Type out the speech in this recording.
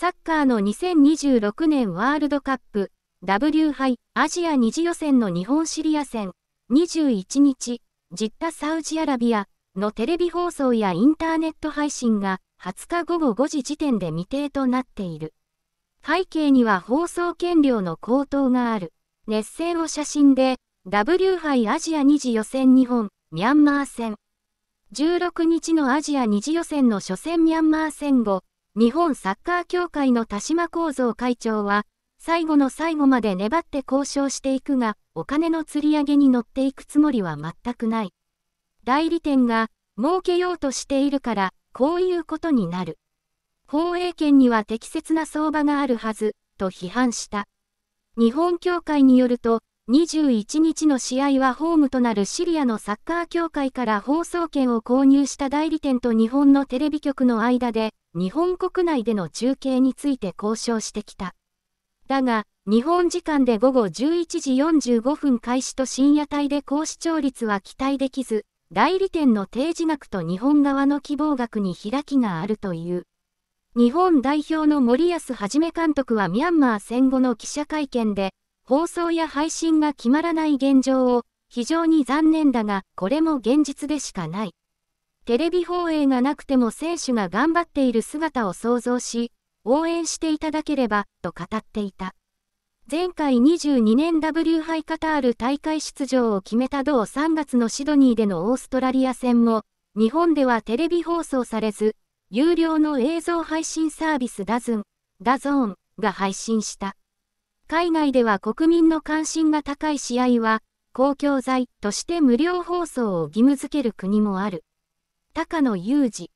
サッカーの2026年ワールドカップ W 杯アジア2次予選の日本シリア戦21日、ジッタサウジアラビアのテレビ放送やインターネット配信が20日午後5時時点で未定となっている。背景には放送権料の高騰がある。熱戦を写真で W 杯アジア2次予選日本、ミャンマー戦。16日のアジア2次予選の初戦ミャンマー戦後、日本サッカー協会の田島幸三会長は、最後の最後まで粘って交渉していくが、お金の釣り上げに乗っていくつもりは全くない。代理店が、儲けようとしているから、こういうことになる。放映権には適切な相場があるはず、と批判した。日本協会によると、21日の試合はホームとなるシリアのサッカー協会から放送権を購入した代理店と日本のテレビ局の間で、日本国内での中継について交渉してきた。だが、日本時間で午後11時45分開始と深夜帯で高視聴率は期待できず、代理店の提示額と日本側の希望額に開きがあるという。日本代表の森保一監督はミャンマー戦後の記者会見で、放送や配信が決まらない現状を、非常に残念だが、これも現実でしかない。テレビ放映がなくても選手が頑張っている姿を想像し、応援していただければ、と語っていた。前回22年 W 杯カタール大会出場を決めた同3月のシドニーでのオーストラリア戦も、日本ではテレビ放送されず、有料の映像配信サービスダズン、ダゾーンが配信した。海外では国民の関心が高い試合は、公共財として無料放送を義務付ける国もある。高野裕二